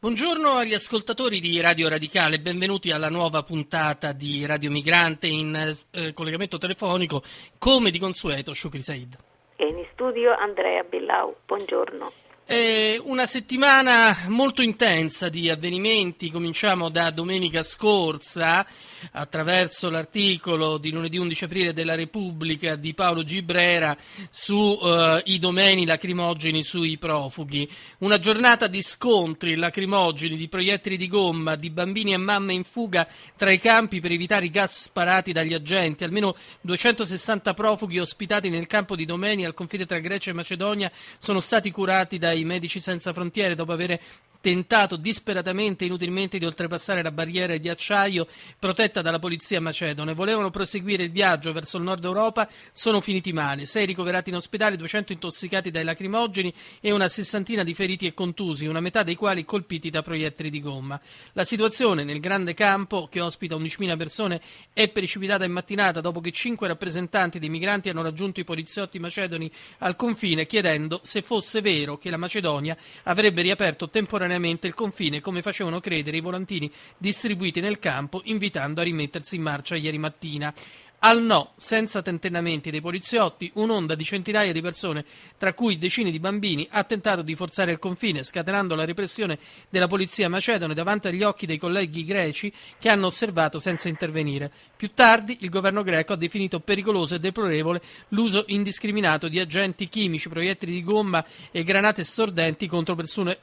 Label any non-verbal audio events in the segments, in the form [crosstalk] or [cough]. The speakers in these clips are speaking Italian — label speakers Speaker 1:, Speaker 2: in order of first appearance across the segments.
Speaker 1: Buongiorno agli ascoltatori di Radio Radicale, benvenuti alla nuova puntata di Radio Migrante in eh, collegamento telefonico, come di consueto Shukri Said.
Speaker 2: E in studio Andrea Billau, buongiorno.
Speaker 1: È una settimana molto intensa di avvenimenti, cominciamo da domenica scorsa attraverso l'articolo di lunedì 11 aprile della Repubblica di Paolo Gibrera sui eh, domeni lacrimogeni sui profughi. Una giornata di scontri lacrimogeni, di proiettili di gomma, di bambini e mamme in fuga tra i campi per evitare i gas sparati dagli agenti, almeno 260 profughi ospitati nel campo di domeni al confine tra Grecia e Macedonia sono stati curati dai dai Medici Senza Frontiere dopo aver tentato disperatamente e inutilmente di oltrepassare la barriera di acciaio protetta dalla polizia macedone. Volevano proseguire il viaggio verso il nord Europa, sono finiti male. Sei ricoverati in ospedale, 200 intossicati dai lacrimogeni e una sessantina di feriti e contusi, una metà dei quali colpiti da proiettili di gomma. La situazione nel grande campo, che ospita 11.000 persone, è precipitata in mattinata dopo che cinque rappresentanti dei migranti hanno raggiunto i poliziotti macedoni al confine chiedendo se fosse vero che la Macedonia avrebbe riaperto temporaneamente temporaneamente il confine come facevano credere i volantini distribuiti nel campo invitando a rimettersi in marcia ieri mattina. Al no, senza tentennamenti dei poliziotti, un'onda di centinaia di persone, tra cui decine di bambini, ha tentato di forzare il confine, scatenando la repressione della polizia macedone davanti agli occhi dei colleghi greci che hanno osservato senza intervenire. Più tardi il governo greco ha definito pericoloso e deplorevole l'uso indiscriminato di agenti chimici, proiettili di gomma e granate stordenti contro persone,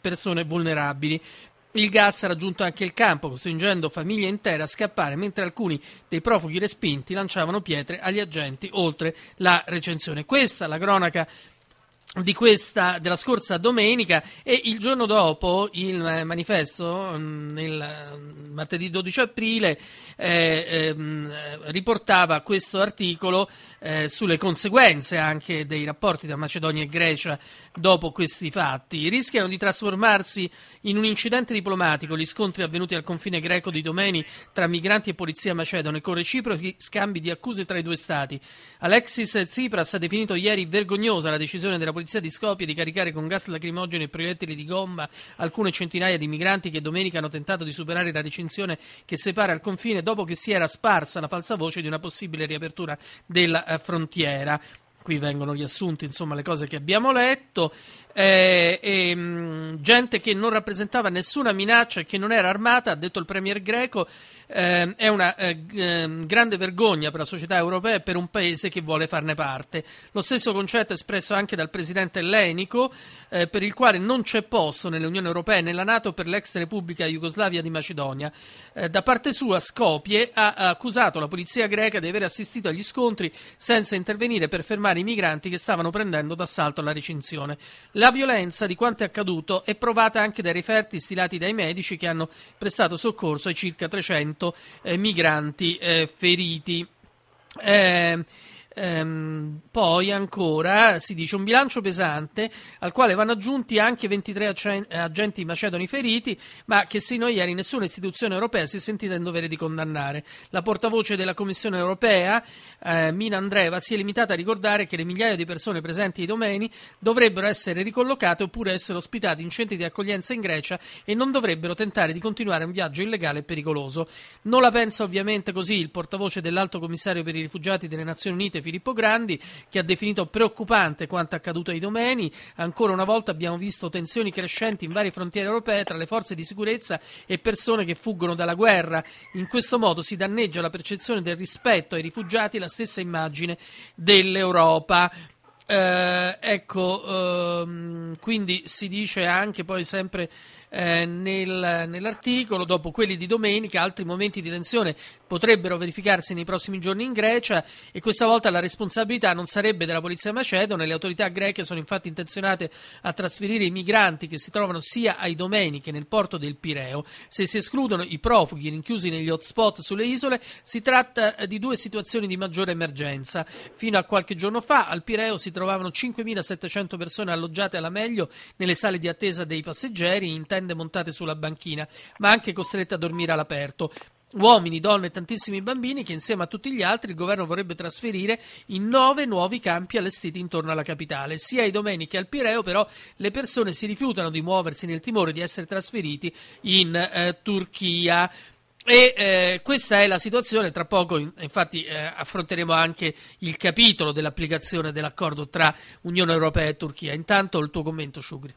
Speaker 1: persone vulnerabili. Il gas ha raggiunto anche il campo, costringendo famiglie intere a scappare, mentre alcuni dei profughi respinti lanciavano pietre agli agenti oltre la recensione. Questa la cronaca questa, della scorsa domenica e il giorno dopo il manifesto mm, nel mm, martedì 12 aprile eh, eh, riportava questo articolo eh, sulle conseguenze anche dei rapporti tra Macedonia e Grecia dopo questi fatti. Rischiano di trasformarsi in un incidente diplomatico gli scontri avvenuti al confine greco di domeni tra migranti e polizia macedone con reciprochi scambi di accuse tra i due stati. Alexis Tsipras ha definito ieri vergognosa la decisione della polizia di Skopje di caricare con gas lacrimogeno e proiettili di gomma alcune centinaia di migranti che domenica hanno tentato di superare la recinzione che separa il confine dopo che si era sparsa la falsa voce di una possibile riapertura della eh, frontiera. Qui vengono riassunte insomma, le cose che abbiamo letto eh, e, ehm, gente che non rappresentava nessuna minaccia e che non era armata, ha detto il premier greco, eh, è una eh, ehm, grande vergogna per la società europea e per un paese che vuole farne parte. Lo stesso concetto è espresso anche dal presidente ellenico, eh, per il quale non c'è posto nell'Unione Europea e nella Nato per l'ex Repubblica Jugoslavia di Macedonia. Eh, da parte sua Scopie ha accusato la polizia greca di aver assistito agli scontri senza intervenire per fermare i migranti che stavano prendendo d'assalto la recinzione. La violenza di quanto è accaduto è provata anche dai referti stilati dai medici che hanno prestato soccorso ai circa 300 eh, migranti eh, feriti. Eh, Ehm, poi ancora si dice un bilancio pesante al quale vanno aggiunti anche 23 agenti macedoni feriti, ma che sino a ieri nessuna istituzione europea si è sentita in dovere di condannare. La portavoce della Commissione europea, eh, Mina Andreva, si è limitata a ricordare che le migliaia di persone presenti ai domeni dovrebbero essere ricollocate oppure essere ospitate in centri di accoglienza in Grecia e non dovrebbero tentare di continuare un viaggio illegale e pericoloso. Non la pensa ovviamente così il portavoce dell'Alto Commissario per i rifugiati delle Nazioni Unite presidente Filippo Grandi, che ha definito preoccupante quanto accaduto ai domeni. Ancora una volta abbiamo visto tensioni crescenti in varie frontiere europee tra le forze di sicurezza e persone che fuggono dalla guerra. In questo modo si danneggia la percezione del rispetto ai rifugiati e la stessa immagine dell'Europa. Eh, ecco, ehm, quindi si dice anche poi sempre eh, nel, nell'articolo, dopo quelli di domenica, altri momenti di tensione potrebbero verificarsi nei prossimi giorni in Grecia e questa volta la responsabilità non sarebbe della polizia macedone. Le autorità greche sono infatti intenzionate a trasferire i migranti che si trovano sia ai domeni che nel porto del Pireo. Se si escludono i profughi rinchiusi negli hotspot sulle isole, si tratta eh, di due situazioni di maggiore emergenza. Fino a qualche giorno fa al Pireo si trovavano 5.700 persone alloggiate alla meglio nelle sale di attesa dei passeggeri in testa stupende montate sulla banchina, ma anche costrette a dormire all'aperto. Uomini, donne e tantissimi bambini che insieme a tutti gli altri il governo vorrebbe trasferire in nove nuovi campi allestiti intorno alla capitale. Sia ai Domeni che al Pireo però le persone si rifiutano di muoversi nel timore di essere trasferiti in eh, Turchia. E eh, questa è la situazione, tra poco in, infatti eh, affronteremo anche il capitolo dell'applicazione dell'accordo tra Unione Europea e Turchia. Intanto il tuo commento, Sugri.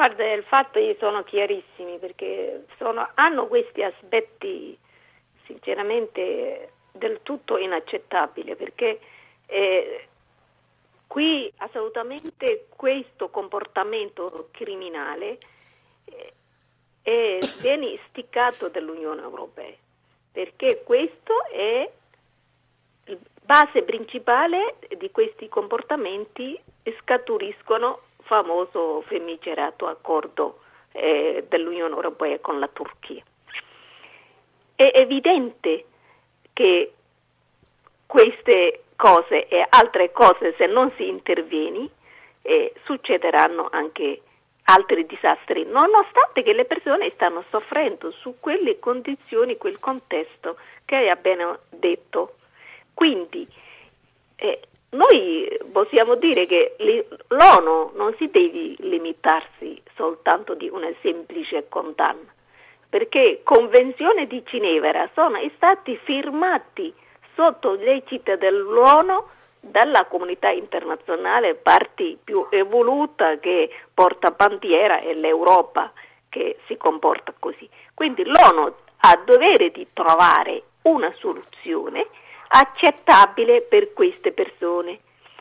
Speaker 2: Guarda, il fatto che sono chiarissimi perché sono, hanno questi aspetti sinceramente del tutto inaccettabili perché eh, qui assolutamente questo comportamento criminale eh, è ben dall'Unione Europea perché questo è la base principale di questi comportamenti scaturiscono famoso femmigerato accordo eh, dell'Unione Europea con la Turchia. È evidente che queste cose e altre cose, se non si interviene, eh, succederanno anche altri disastri, nonostante che le persone stanno soffrendo su quelle condizioni, quel contesto che hai appena detto. Quindi eh, noi possiamo dire che l'ONU non si deve limitarsi soltanto di una semplice condanna, perché Convenzione di Ginevra sono stati firmati sotto l'egida dell'ONU dalla comunità internazionale, parte più evoluta che porta bandiera è l'Europa che si comporta così. Quindi l'ONU ha dovere di trovare una soluzione accettabile per queste persone,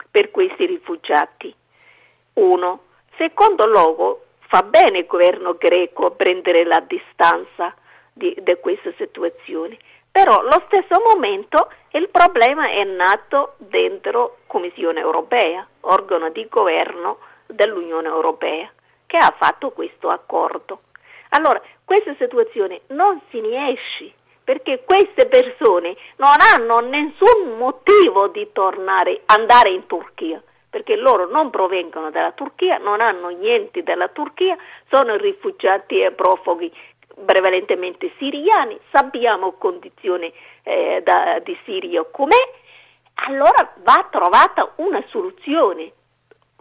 Speaker 2: per questi rifugiati. Uno, Secondo luogo, fa bene il governo greco a prendere la distanza da questa situazione, però allo stesso momento il problema è nato dentro Commissione europea, organo di governo dell'Unione europea, che ha fatto questo accordo. Allora, questa situazione non si ne esce perché queste persone non hanno nessun motivo di tornare, andare in Turchia perché loro non provengono dalla Turchia, non hanno niente dalla Turchia, sono rifugiati e profughi prevalentemente siriani, sappiamo condizione eh, da, di Siria com'è, allora va trovata una soluzione.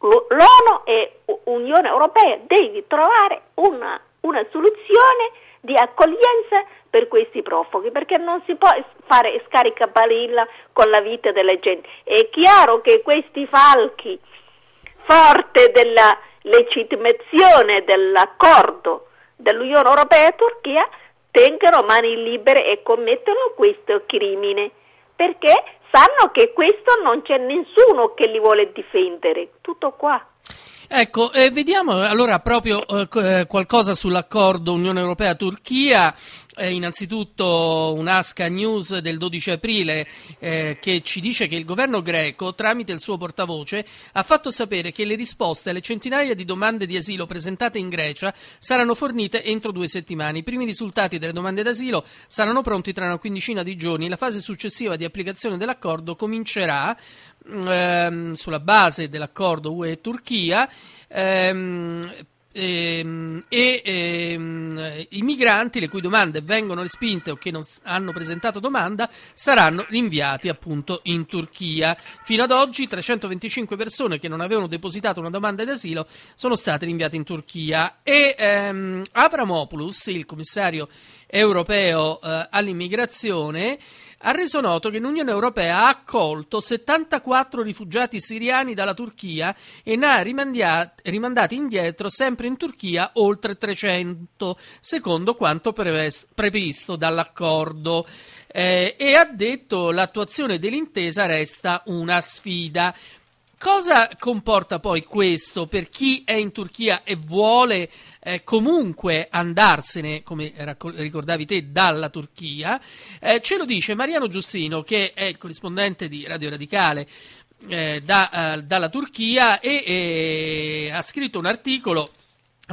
Speaker 2: L'ONU e Unione Europea devono trovare una, una soluzione di accoglienza per questi profughi, perché non si può fare scaricabalilla con la vita della gente. È chiaro che questi falchi, forte della legittimazione dell'accordo dell'Unione Europea-Turchia, e tengono mani libere e commettono questo crimine, perché sanno che questo non c'è nessuno che li vuole difendere. Tutto qua.
Speaker 1: Ecco, eh, vediamo eh, allora proprio eh, eh, qualcosa sull'accordo Unione Europea-Turchia. Eh, innanzitutto un'ASCA News del 12 aprile eh, che ci dice che il governo greco, tramite il suo portavoce, ha fatto sapere che le risposte alle centinaia di domande di asilo presentate in Grecia saranno fornite entro due settimane. I primi risultati delle domande d'asilo saranno pronti tra una quindicina di giorni. La fase successiva di applicazione dell'accordo comincerà ehm, sulla base dell'accordo UE-Turchia ehm, ehm, e, e, ehm, e, i migranti le cui domande vengono respinte o che non hanno presentato domanda saranno rinviati appunto in Turchia. Fino ad oggi 325 persone che non avevano depositato una domanda d'asilo sono state rinviate in Turchia e ehm, Avramopoulos, il commissario europeo eh, all'immigrazione, ha reso noto che l'Unione Europea ha accolto 74 rifugiati siriani dalla Turchia e ne ha rimandati indietro sempre in Turchia oltre 300, secondo quanto previsto dall'accordo. Eh, e ha detto che l'attuazione dell'intesa resta una sfida. Cosa comporta poi questo per chi è in Turchia e vuole eh, comunque andarsene, come raccol- ricordavi te, dalla Turchia? Eh, ce lo dice Mariano Giustino, che è il corrispondente di Radio Radicale eh, da, eh, dalla Turchia e eh, ha scritto un articolo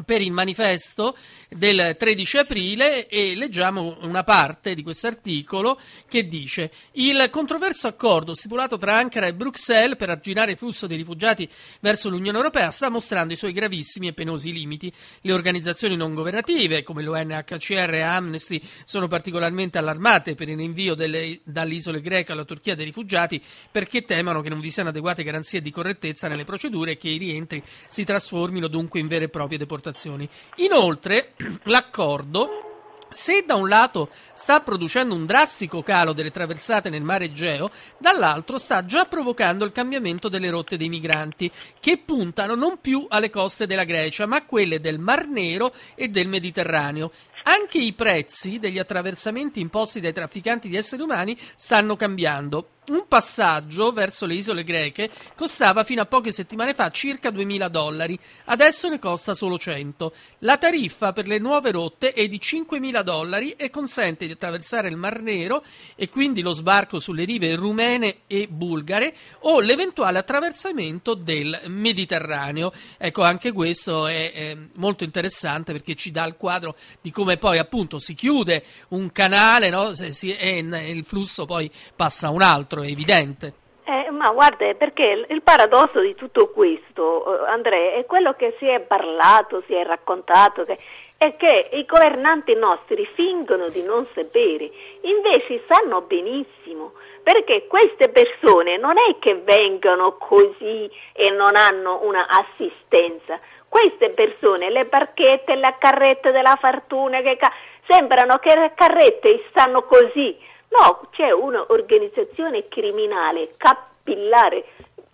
Speaker 1: per il manifesto del 13 aprile e leggiamo una parte di questo articolo che dice il controverso accordo stipulato tra Ankara e Bruxelles per arginare il flusso dei rifugiati verso l'Unione Europea sta mostrando i suoi gravissimi e penosi limiti. Le organizzazioni non governative come l'UNHCR e Amnesty sono particolarmente allarmate per il rinvio delle, dall'isola greca alla Turchia dei rifugiati perché temono che non vi siano adeguate garanzie di correttezza nelle procedure e che i rientri si trasformino dunque in vere e proprie deportazioni esportazioni. Inoltre, [clears throat] l'accordo se da un lato sta producendo un drastico calo delle traversate nel mare Egeo, dall'altro sta già provocando il cambiamento delle rotte dei migranti, che puntano non più alle coste della Grecia, ma a quelle del Mar Nero e del Mediterraneo. Anche i prezzi degli attraversamenti imposti dai trafficanti di esseri umani stanno cambiando. Un passaggio verso le isole greche costava fino a poche settimane fa circa 2.000 dollari, adesso ne costa solo 100. La tariffa per le nuove rotte è di 5.000 dollari e consente di attraversare il Mar Nero e quindi lo sbarco sulle rive rumene e bulgare o l'eventuale attraversamento del Mediterraneo. Ecco, anche questo è, è eh, molto interessante perché ci dà il quadro di come dove poi appunto si chiude un canale no? si, e il flusso poi passa a un altro, è evidente.
Speaker 2: Eh, ma guarda, perché il paradosso di tutto questo, eh, Andrea, è quello che si è parlato, si è raccontato, che è che i governanti nostri fingono di non sapere, invece sanno benissimo, perché queste persone non è che vengano così e non hanno una assistenza, queste persone, le barchette, la carretta della fortuna, che ca- sembrano che le carrette stanno così. No, c'è un'organizzazione criminale capillare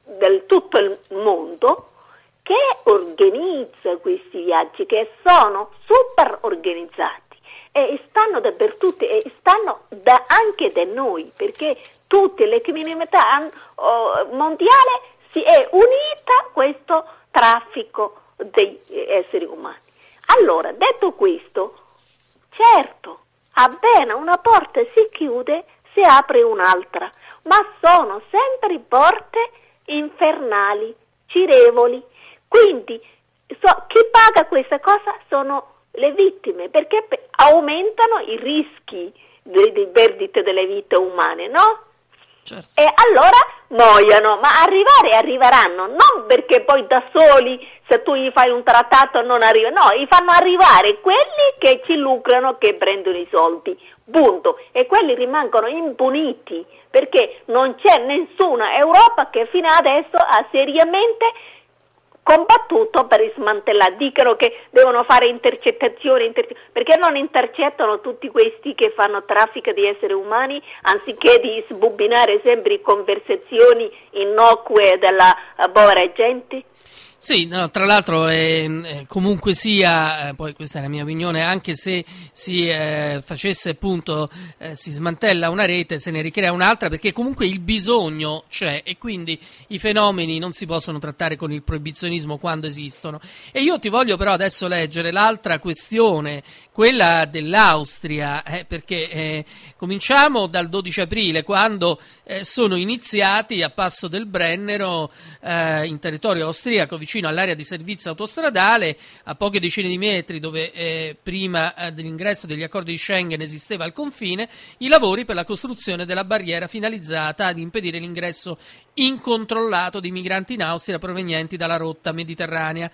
Speaker 2: del tutto il mondo che organizza questi viaggi, che sono super organizzati e stanno dappertutto e stanno da, anche da noi, perché tutte le criminalità mondiali si è unita a questo traffico degli esseri umani. Allora, detto questo, certo, appena una porta si chiude, si apre un'altra, ma sono sempre porte infernali, cirevoli. Quindi so, chi paga questa cosa sono le vittime, perché aumentano i rischi di, di perdita delle vite umane, no? Certo. E allora muoiano, ma arrivare arriveranno, non perché poi da soli se tu gli fai un trattato non arrivano, no, gli fanno arrivare quelli che ci lucrano, che prendono i soldi, punto, e quelli rimangono impuniti perché non c'è nessuna Europa che fino adesso ha seriamente combattuto per smantellare. Dicono che devono fare intercettazioni, intercett- perché non intercettano tutti questi che fanno traffico di esseri umani anziché di sbobinare sempre conversazioni innocue della uh, povera gente?
Speaker 1: Sì, no, tra l'altro ehm, eh, comunque sia, eh, poi questa è la mia opinione, anche se si eh, facesse appunto, eh, si smantella una rete, se ne ricrea un'altra, perché comunque il bisogno c'è e quindi i fenomeni non si possono trattare con il proibizionismo quando esistono. E io ti voglio però adesso leggere l'altra questione quella dell'Austria, eh, perché eh, cominciamo dal 12 aprile, quando eh, sono iniziati a Passo del Brennero, eh, in territorio austriaco, vicino all'area di servizio autostradale, a poche decine di metri dove eh, prima eh, dell'ingresso degli accordi di Schengen esisteva il confine, i lavori per la costruzione della barriera finalizzata ad impedire l'ingresso incontrollato di migranti in Austria provenienti dalla rotta mediterranea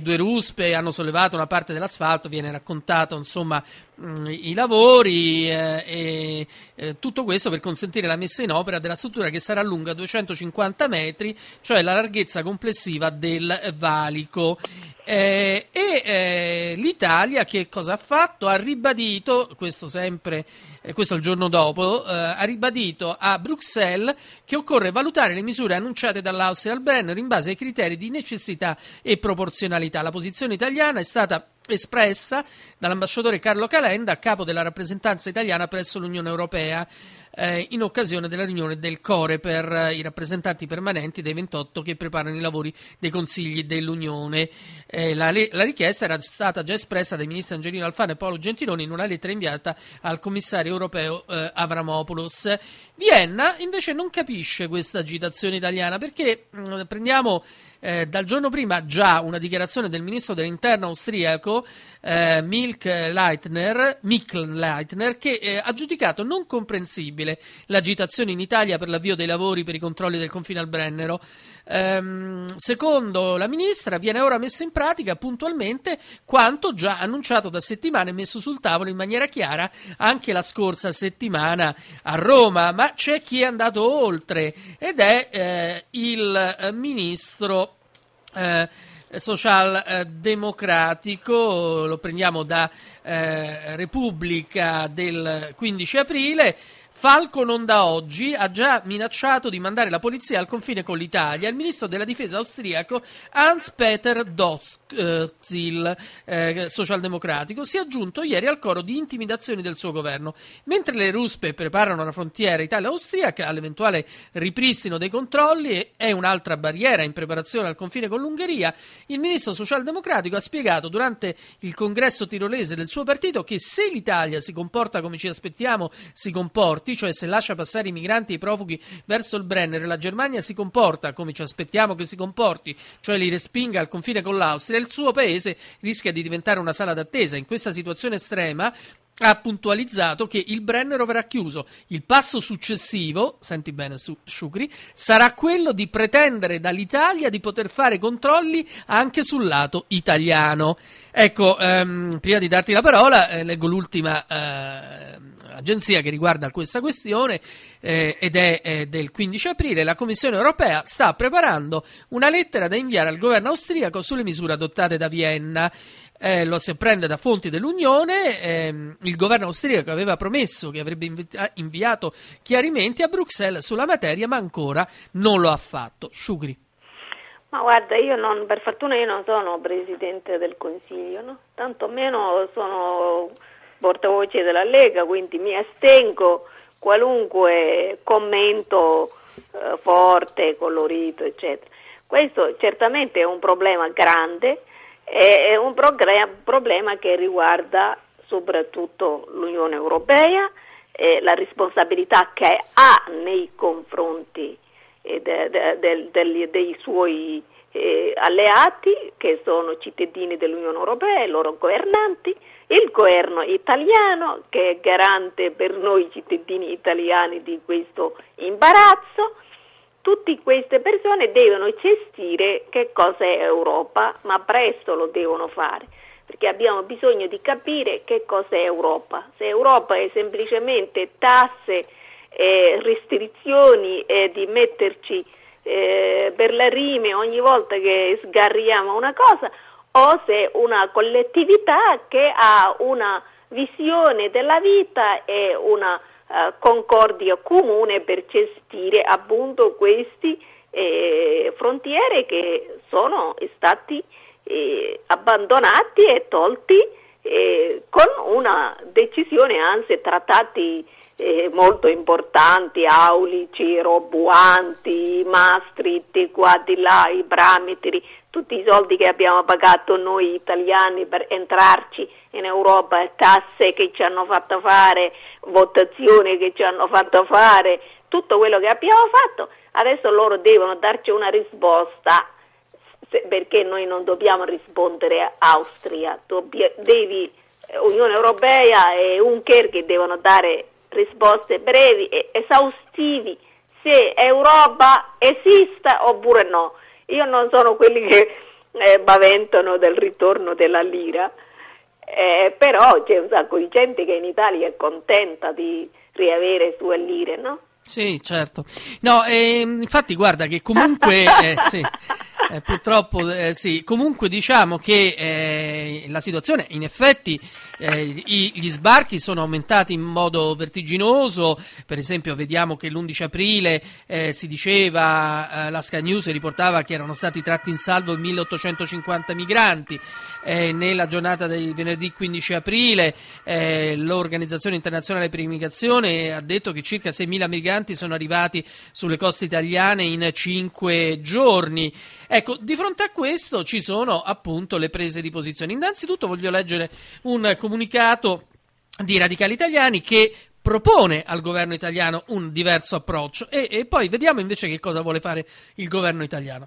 Speaker 1: due ruspe hanno sollevato una parte dell'asfalto, viene raccontato insomma mh, mm, i lavori eh, e eh, tutto questo per consentire la messa in opera della struttura che sarà lunga 250 metri, cioè la larghezza complessiva del valico. Eh, e eh, l'Italia che cosa ha fatto? Ha ribadito, questo sempre, eh, questo il giorno dopo, eh, ha ribadito a Bruxelles che occorre valutare le misure annunciate dall'Austria al Brenner in base ai criteri di necessità e proporzionalità. La posizione italiana è stata espressa dall'ambasciatore Carlo Calenda, capo della rappresentanza italiana presso l'Unione Europea, eh, in occasione della riunione del Core per eh, i rappresentanti permanenti dei 28 che preparano i lavori dei consigli dell'Unione. Eh, la, la, richiesta era stata già espressa dai ministri Angelino Alfano e Paolo Gentiloni in una lettera inviata al commissario europeo eh, Avramopoulos. Vienna invece non capisce questa agitazione italiana perché mh, mm, prendiamo eh, dal giorno prima già una dichiarazione del ministro dell'interno austriaco eh, Milk Leitner, Mikl Leitner che eh, ha giudicato non comprensibile l'agitazione in Italia per l'avvio dei lavori per i controlli del confine al Brennero. Ehm, secondo la ministra viene ora messo in pratica puntualmente quanto già annunciato da settimane e messo sul tavolo in maniera chiara anche la scorsa settimana a Roma, ma c'è chi è andato oltre ed è eh, il eh, ministro eh, socialdemocratico, eh, lo prendiamo da eh, Repubblica del 15 aprile. Falco non da oggi ha già minacciato di mandare la polizia al confine con l'Italia. Il ministro della difesa austriaco Hans-Peter Dotzil, eh, socialdemocratico, si è aggiunto ieri al coro di intimidazioni del suo governo. Mentre le ruspe preparano la frontiera italia-austriaca all'eventuale ripristino dei controlli è un'altra barriera in preparazione al confine con l'Ungheria, il ministro socialdemocratico ha spiegato durante il congresso tirolese del suo partito che se l'Italia si comporta come ci aspettiamo si comporti, morti, cioè se lascia passare i migranti e i profughi verso il Brenner, la Germania si comporta come ci aspettiamo che si comporti, cioè li respinga al confine con l'Austria, il suo paese rischia di diventare una sala d'attesa. In questa situazione estrema ha puntualizzato che il Brennero verrà chiuso. Il passo successivo, senti bene Sciucri, sarà quello di pretendere dall'Italia di poter fare controlli anche sul lato italiano. Ecco, ehm, prima di darti la parola, eh, leggo l'ultima eh, agenzia che riguarda questa questione eh, ed è eh, del 15 aprile, la Commissione europea sta preparando una lettera da inviare al governo austriaco sulle misure adottate da Vienna. Eh, lo si apprende da fonti dell'Unione, ehm, il governo austriaco aveva promesso che avrebbe invita- inviato chiarimenti a Bruxelles sulla materia, ma ancora non lo ha fatto. Sciugri.
Speaker 2: Ma guarda, io non, per fortuna io non sono presidente del Consiglio, no? tantomeno sono portavoce della Lega, quindi mi astengo qualunque commento eh, forte, colorito, eccetera. Questo certamente è un problema grande, è, un prog- problema che riguarda soprattutto l'Unione Europea, e la responsabilità che ha nei confronti eh, de, de, de, dei suoi eh, alleati che sono cittadini dell'Unione Europea, i loro governanti, il governo italiano che è garante per noi cittadini italiani di questo imbarazzo. Tutte queste persone devono gestire che cosa è Europa, ma presto lo devono fare, perché abbiamo bisogno di capire che cosa è Europa. Se Europa è semplicemente tasse, eh, restrizioni e eh, di metterci eh, per la rime ogni volta che sgarriamo una cosa o se una collettività che ha una visione della vita e una eh, concordia comune per gestire appunto queste eh, frontiere che sono stati eh, abbandonati e tolti eh, con una decisione, anzi trattati eh, molto importanti, aulici, robuanti, Maastricht, qua di là, i bramitri, tutti i soldi che abbiamo pagato noi italiani per entrarci in Europa, tasse che ci hanno fatto fare, votazioni che ci hanno fatto fare, tutto quello che abbiamo fatto, adesso loro devono darci una risposta perché noi non dobbiamo rispondere a Austria, devi, eh, Unione Europea e Unker che devono dare risposte brevi e esaustivi se Europa esista oppure no. Io non sono quelli che eh, baventano del ritorno della lira, eh, però c'è un sacco di gente che in Italia è contenta di riavere sue lire, no?
Speaker 1: Sì, certo. No, eh, infatti guarda che comunque... [laughs] Eh, sì. Eh, purtroppo eh, sì, comunque diciamo che eh, la situazione in effetti eh, gli sbarchi sono aumentati in modo vertiginoso, per esempio vediamo che l'11 aprile eh, si diceva, eh, la Sky News riportava che erano stati tratti in salvo 1850 migranti, eh, nella giornata del venerdì 15 aprile eh, l'Organizzazione Internazionale per l'Immigrazione ha detto che circa 6.000 migranti sono arrivati sulle coste italiane in 5 giorni. Ecco, di fronte a questo ci sono appunto le prese di posizione. Innanzitutto voglio leggere un comunicato comunicato di radicali italiani che propone al governo italiano un diverso approccio e, e poi vediamo invece che cosa vuole fare il governo italiano.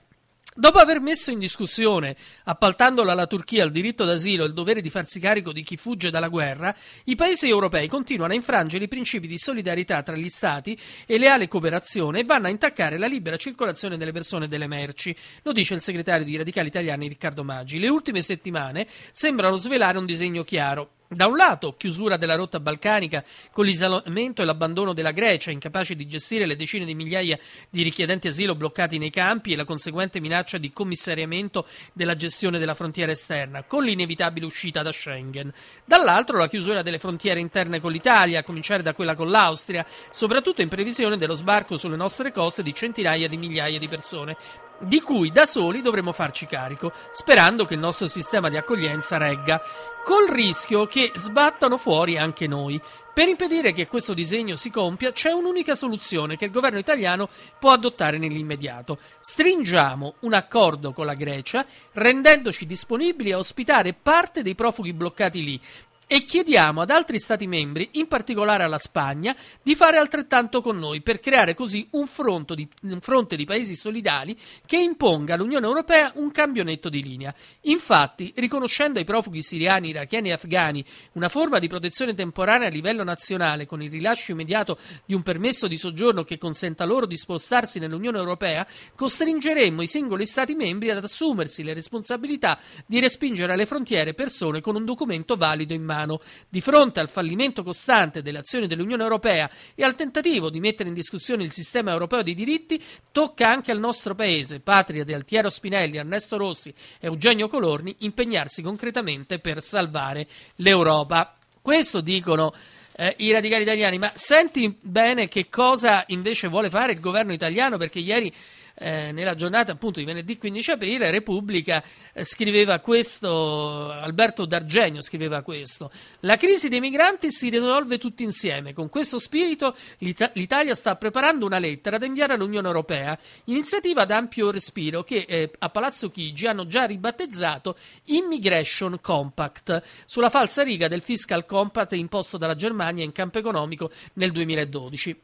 Speaker 1: Dopo aver messo in discussione, appaltandola alla Turchia il diritto d'asilo e il dovere di farsi carico di chi fugge dalla guerra, i paesi europei continuano a infrangere i principi di solidarietà tra gli stati e leale cooperazione e vanno a intaccare la libera circolazione delle persone e delle merci, lo dice il segretario di Radicali Italiani Riccardo Maggi. Le ultime settimane sembrano svelare un disegno chiaro. Da un lato, chiusura della rotta balcanica con l'isolamento e l'abbandono della Grecia, incapace di gestire le decine di migliaia di richiedenti asilo bloccati nei campi e la conseguente minaccia di commissariamento della gestione della frontiera esterna, con l'inevitabile uscita da Schengen. Dall'altro, la chiusura delle frontiere interne con l'Italia, a cominciare da quella con l'Austria, soprattutto in previsione dello sbarco sulle nostre coste di centinaia di migliaia di persone, di cui da soli dovremo farci carico, sperando che il nostro sistema di accoglienza regga, col rischio che sbattano fuori anche noi. Per impedire che questo disegno si compia c'è un'unica soluzione che il governo italiano può adottare nell'immediato. Stringiamo un accordo con la Grecia rendendoci disponibili a ospitare parte dei profughi bloccati lì, e chiediamo ad altri Stati membri, in particolare alla Spagna, di fare altrettanto con noi per creare così un, di, un fronte di paesi solidali che imponga all'Unione Europea un cambio netto di linea. Infatti, riconoscendo ai profughi siriani, iracheni e afghani una forma di protezione temporanea a livello nazionale con il rilascio immediato di un permesso di soggiorno che consenta loro di spostarsi nell'Unione Europea, costringeremmo i singoli Stati membri ad assumersi le responsabilità di respingere alle frontiere persone con un documento valido in mano mano. Di fronte al fallimento costante delle azioni dell'Unione Europea e al tentativo di mettere in discussione il sistema europeo dei diritti, tocca anche al nostro paese, patria di Altiero Spinelli, Ernesto Rossi e Eugenio Colorni, impegnarsi concretamente per salvare l'Europa. Questo dicono eh, i radicali italiani, ma senti bene che cosa invece vuole fare il governo italiano perché ieri eh, nella giornata appunto di venerdì 15 aprile, Repubblica eh, scriveva questo, Alberto D'Argenio scriveva questo, la crisi dei migranti si risolve tutti insieme, con questo spirito l'Ita- l'Italia sta preparando una lettera da inviare all'Unione Europea, iniziativa ad ampio respiro che eh, a Palazzo Chigi hanno già ribattezzato Immigration Compact, sulla falsa riga del Fiscal Compact imposto dalla Germania in campo economico nel 2012.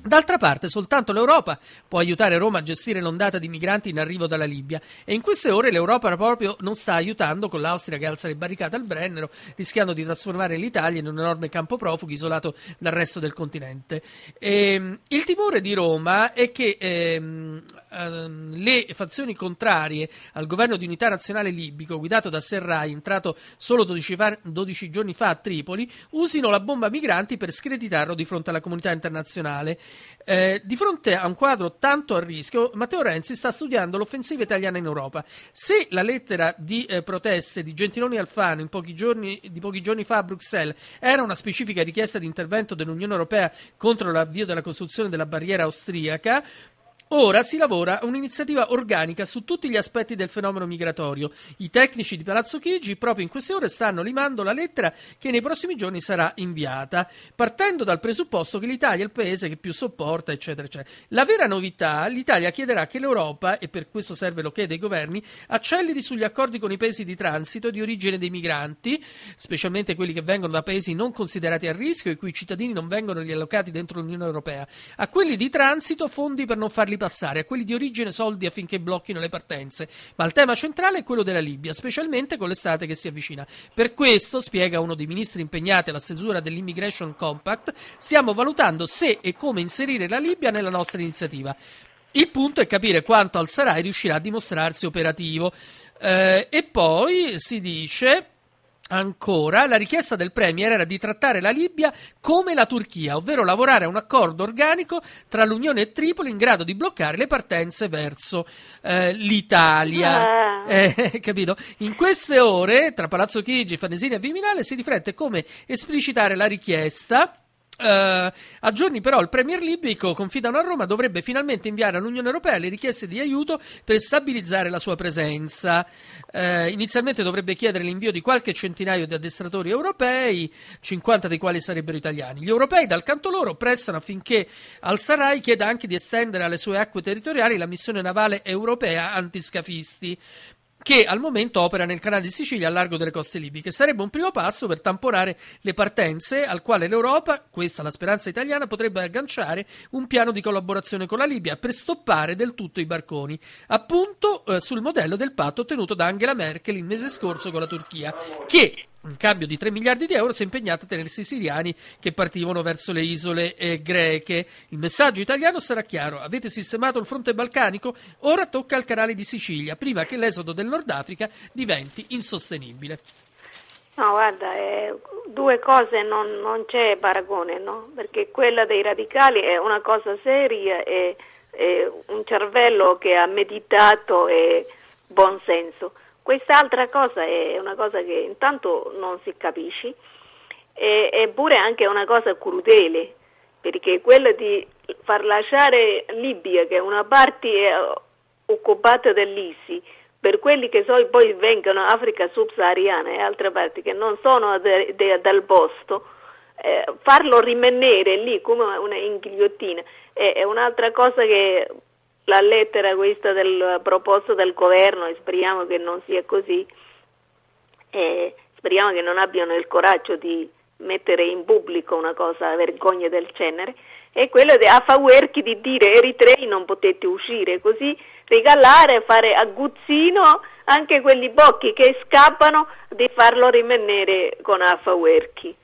Speaker 1: D'altra parte, soltanto l'Europa può aiutare Roma a gestire l'ondata di migranti in arrivo dalla Libia e in queste ore l'Europa proprio non sta aiutando con l'Austria che alza le barricate al Brennero, rischiando di trasformare l'Italia in un enorme campo profughi isolato dal resto del continente. E, ehm, il timore di Roma è che ehm, ehm, le fazioni contrarie al governo di unità nazionale libico guidato da Serrai, entrato solo 12, fa- 12 giorni fa a Tripoli, usino la bomba migranti per screditarlo di fronte alla comunità internazionale. Eh, di fronte a un quadro tanto a rischio, Matteo Renzi sta studiando l'offensiva italiana in Europa. Se la lettera di eh, proteste di Gentiloni Alfano giorni, di pochi giorni fa a Bruxelles era una specifica richiesta di intervento dell'Unione Europea contro l'avvio della costruzione della barriera austriaca, Ora si lavora a un'iniziativa organica su tutti gli aspetti del fenomeno migratorio. I tecnici di Palazzo Chigi proprio in queste ore stanno limando la lettera che nei prossimi giorni sarà inviata, partendo dal presupposto che l'Italia è il paese che più sopporta, eccetera, eccetera. La vera novità, l'Italia chiederà che l'Europa, e per questo serve l'ok dei governi, acceleri sugli accordi con i paesi di transito e di origine dei migranti, specialmente quelli che vengono da paesi non considerati a rischio e cui i cittadini non vengono riallocati dentro l'Unione Europea. A quelli di transito fondi per non farli passare a quelli di origine soldi affinché blocchino le partenze, ma il tema centrale è quello della Libia, specialmente con l'estate che si avvicina. Per questo, spiega uno dei ministri impegnati alla stesura dell'Immigration Compact, stiamo valutando se e come inserire la Libia nella nostra iniziativa. Il punto è capire quanto al Sarai riuscirà a dimostrarsi operativo. Eh, e poi si dice Ancora, la richiesta del Premier era di trattare la Libia come la Turchia, ovvero lavorare a un accordo organico tra l'Unione e Tripoli in grado di bloccare le partenze verso eh, l'Italia. Ah. Eh, [laughs] capito? In queste ore, tra Palazzo Chigi, Fanesina e Viminale, si riflette come esplicitare la richiesta Uh, a giorni però il Premier libico, confidano a Roma, dovrebbe finalmente inviare all'Unione Europea le richieste di aiuto per stabilizzare la sua presenza. Uh, inizialmente dovrebbe chiedere l'invio di qualche centinaio di addestratori europei, 50 dei quali sarebbero italiani. Gli europei, dal canto loro, prestano affinché al Sarai chieda anche di estendere alle sue acque territoriali la missione navale europea antiscafisti che al momento opera nel canale di Sicilia a largo delle coste libiche. Sarebbe un primo passo per tamponare le partenze, al quale l'Europa, questa la speranza italiana, potrebbe agganciare un piano di collaborazione con la Libia per stoppare del tutto i barconi, appunto eh, sul modello del patto ottenuto da Angela Merkel il mese scorso con la Turchia, che in cambio di 3 miliardi di euro si è impegnata a tenersi i siriani che partivano verso le isole eh, greche. Il messaggio italiano sarà chiaro: avete sistemato il fronte balcanico, ora tocca al canale di Sicilia, prima che l'esodo del Nord Africa diventi insostenibile.
Speaker 2: No, guarda, eh, due cose non, non, c'è paragone, no? Perché quella dei radicali è una cosa seria e un cervello che ha meditato e buon senso Quest'altra cosa è una cosa che intanto non si capisce, eppure anche una cosa crudele, perché quella di far lasciare Libia, che è una parte occupata dall'ISI, per quelli che so, poi vengono Africa subsahariana e altre parti che non sono de, de, dal posto, eh, farlo rimanere lì come una inghiliottina è, è un'altra cosa che la lettera questa del eh, proposto del governo e speriamo che non sia così e speriamo che non abbiano il coraggio di mettere in pubblico una cosa vergogna del genere è quello di Afauerchi di dire eritrei non potete uscire così regalare, fare aguzzino anche quelli bocchi che scappano di farlo rimanere con Afauerchi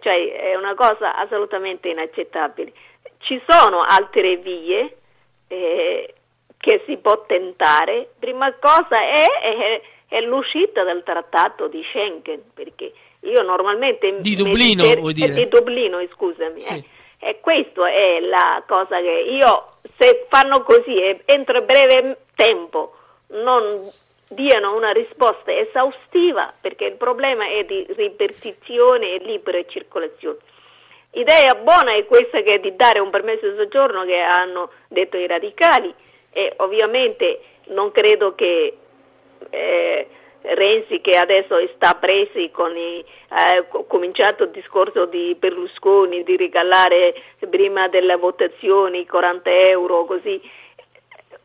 Speaker 2: cioè è una cosa assolutamente inaccettabile ci sono altre vie eh, che si può tentare, prima cosa è, è, è l'uscita del trattato di Schengen, perché io normalmente... Di Dublino, dicer- vuoi dire? Eh, di Dublino, scusami. Sì. Eh. E questa è la cosa che io, se fanno così e entro breve tempo non diano una risposta esaustiva, perché il problema è di ripartizione e libera circolazione, Idea buona è questa che è di dare un permesso di soggiorno che hanno detto i radicali e ovviamente non credo che eh, Renzi che adesso sta presi con i, eh, cominciato il discorso di Berlusconi di regalare prima delle votazioni 40 euro così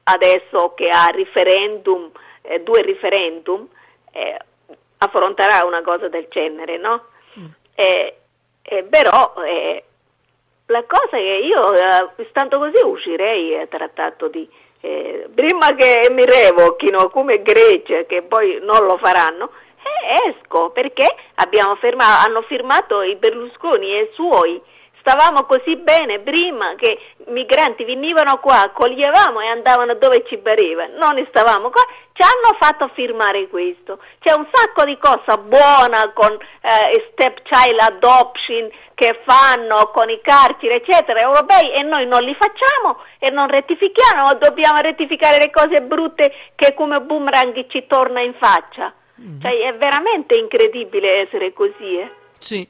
Speaker 2: adesso che ha referendum, eh, due referendum eh, affronterà una cosa del genere no? Mm. Eh, eh, però eh, la cosa che io, eh, stando così, uscirei dal eh, trattato di... Eh, prima che mi revochino come Grecia, che poi non lo faranno, eh, esco perché firmato, hanno firmato i Berlusconi e i suoi stavamo così bene prima che i migranti venivano qua, accoglievamo e andavano dove ci pareva, non ne stavamo qua, ci hanno fatto firmare questo. C'è un sacco di cose buone con eh, child adoption che fanno con i carceri, eccetera, europei e noi non li facciamo e non rettifichiamo, dobbiamo rettificare le cose brutte che come boomerang ci torna in faccia. Mm-hmm. Cioè, è veramente incredibile essere così. Eh. Sì,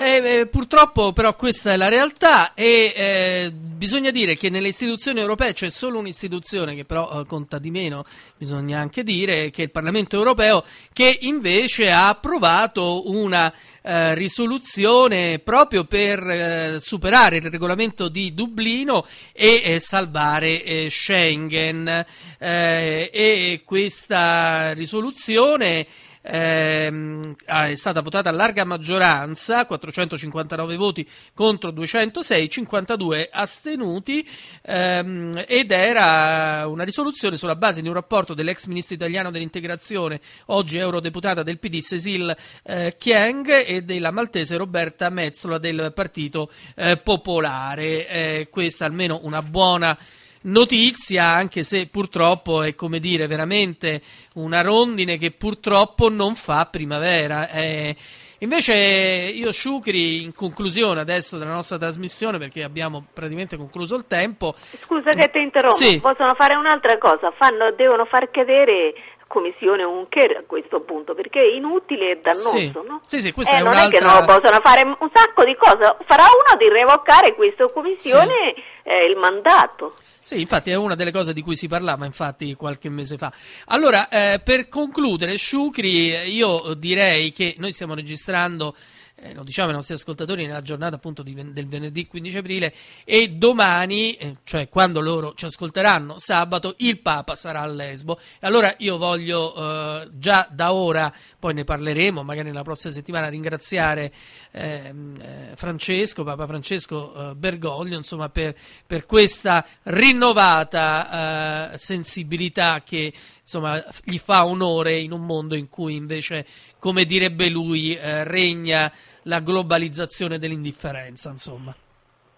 Speaker 2: eh, eh, purtroppo però questa è la
Speaker 1: realtà e eh, bisogna dire che nelle istituzioni europee c'è solo un'istituzione che però eh, conta di meno, bisogna anche dire, che è il Parlamento europeo, che invece ha approvato una eh, risoluzione proprio per eh, superare il regolamento di Dublino e salvare Schengen. e questa risoluzione ehm, ah, è stata votata a larga maggioranza, 459 voti contro 206, 52 astenuti ehm, ed era una risoluzione sulla base di un rapporto dell'ex ministro italiano dell'integrazione, oggi eurodeputata del PD Cecil eh, Chiang e della maltese Roberta Mezzola del Partito eh, Popolare. Eh, questa almeno una buona notizia, anche se purtroppo è come dire veramente una rondine che purtroppo non fa primavera. Eh, invece io Sciucri, in conclusione adesso della nostra trasmissione, perché abbiamo praticamente concluso il tempo...
Speaker 2: Scusa che ti interrompo, sì. possono fare un'altra cosa, Fanno, devono far cadere Commissione Juncker a questo punto, perché è inutile e dannoso, sì. no? Sì, sì, eh, è non è che non lo possono fare un sacco di cose, farà uno di revocare questa Commissione eh, il mandato.
Speaker 1: Sì, infatti è una delle cose di cui si parlava infatti qualche mese fa. Allora, eh, per concludere, Shukri, eh, io direi che noi stiamo registrando eh, lo diciamo ai nostri ascoltatori, nella giornata appunto ven- del venerdì 15 aprile e domani, eh, cioè quando loro ci ascolteranno, sabato, il Papa sarà a Lesbo. Allora io voglio eh, già da ora, poi ne parleremo, magari nella prossima settimana, ringraziare ehm, eh, Francesco, Papa Francesco eh, Bergoglio, insomma, per, per questa rinnovata eh, sensibilità che insomma, gli fa onore in un mondo in cui invece, come direbbe lui, regna la globalizzazione dell'indifferenza, insomma.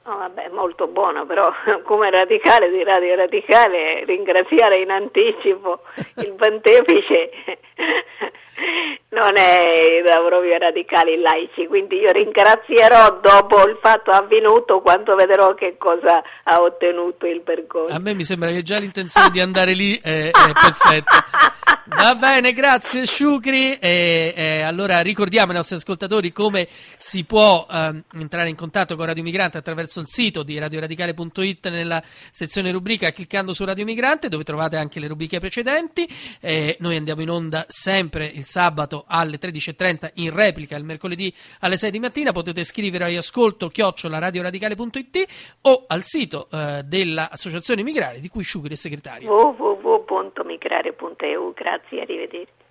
Speaker 2: No, vabbè, molto buono, però [laughs] come radicale di Radio Radicale ringraziare in anticipo il pontefice [laughs] non è da proprio radicali laici, quindi io ringrazierò dopo il fatto avvenuto quando vedrò che cosa ha ottenuto il percorso.
Speaker 1: A me mi sembra che già l'intenzione di andare lì è, è [laughs] perfetta. Va bene, grazie Sciucri. E, e, allora ricordiamo ai nostri ascoltatori come si può um, entrare in contatto con Radio Migrante attraverso attraverso il sito di radioradicale.it nella sezione rubrica cliccando su Radio Migrante dove trovate anche le rubriche precedenti. Eh, noi andiamo in onda sempre il sabato alle 13.30 in replica, il mercoledì alle 6 di mattina. Potete scrivere a ascolto chioccioladioradicale.it o al sito eh, dell'Associazione Migrare di cui Sciugri è segretario.
Speaker 2: www.migrare.eu. Grazie, arrivederci.